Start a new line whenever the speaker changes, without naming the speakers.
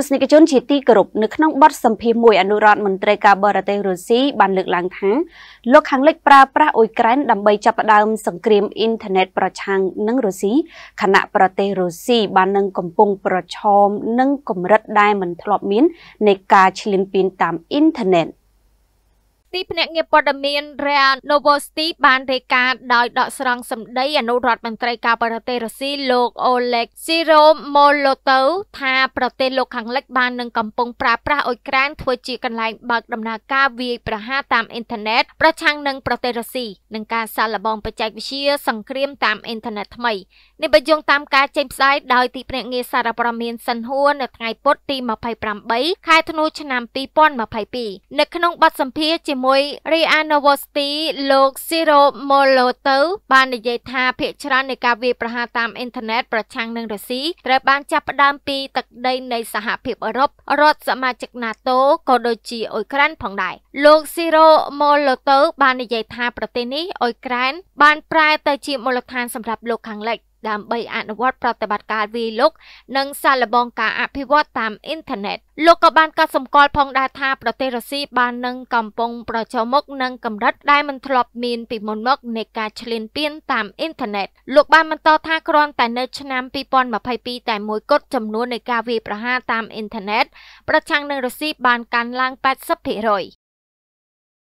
ស្សនិកជនជាទីគោរពនៅក្នុងបទសម្ភាសន៍មួយអនុរដ្ឋមន្ត្រីការបរទេសរុស្ស៊ីបានលើកឡើងថាលោកខាងលិចប្រើប្រាស់អ៊ុយក្រែនដើម្បីចាប់ផ្ដើមសង្គ្រាមអ៊ីនធឺណិតប្រឆាំងនឹងរុស្ស៊ីខណៈប្រទេសរុស្ស៊ីបាននឹងកំពុងប្រឈមនឹងកម្រិតដែលមិនធ្លាប់មាននៃការឈ្លានពានតាមអ៊ីនធឺណិត។
ទីភ្នាក់ងារព័ត៌មាន Ria Novosti បានរាយការណ៍ដោយដកស្រង់សម្ដី អនុរដ្ឋមន្ត្រីការបរទេសរុស្ស៊ីលោក Oleg Siromolotov ថាប្រទេសលោកខាងលិចបាននឹងកំពុងប្រើប្រាស់អ៊ុយក្រែនធ្វើជាកន្លែងបើកដំណើរការវាយប្រហារតាមអ៊ីនធឺណិតប្រឆាំងនឹងប្រទេសរុស្ស៊ីនិងការសាកល្បងបច្ចេកវិទ្យាសង្គ្រាមតាមអ៊ីនធឺណិតថ្មីនេះបញ្យងតាមការចេញផ្សាយដោយទីភ្នាក់ងារសារព័ត៌មានសិនហួរនៅថ្ងៃពុធទី28ខែធ្នូឆ្នាំ2022នៅក្នុងបទសម្ភាសជាមួយ2021រីអានូវស្ទីលោក Siro Molotov បាននិយាយថាភាគច្រើននៃការវាយប្រហារតាមអ៊ីនធឺណិតប្រឆាំងនឹងរុស្ស៊ីត្រូវបានចាប់ផ្ដើមពីទឹកដីនៃសហភាពអឺរ៉ុបរដ្ឋសមាជិក NATO ក៏ដូចជាអ៊ុយក្រែនផងដែរលោក Siro Molotov បាននិយាយថាប្រទេសនេះអ៊ុយក្រែនបានប្រែទៅជាមូលដ្ឋានសម្រាប់លោកខាងលិចដើម្បីអនុវត្តប្រតិបត្តិការវាយលុកនិងសាឡបងការអភិវឌ្ឍតាមអ៊ីនធឺណិតលោកក៏បានកត់សម្គាល់ផងដែរថាប្រទេសរុស្ស៊ីបាននឹងកំពុងប្រឈមមុខនឹងកម្រិតដែលមិនធ្លាប់មានពីមុនមកនៃការឈ្លានពានតាមអ៊ីនធឺណិតលោកបានបន្តថាគ្រាន់តែនៅឆ្នាំ2022តែមួយគត់ចំនួននៃការវាយប្រហារតាមអ៊ីនធឺណិតប្រឆាំងនឹងរុស្ស៊ីបានកើនឡើង80%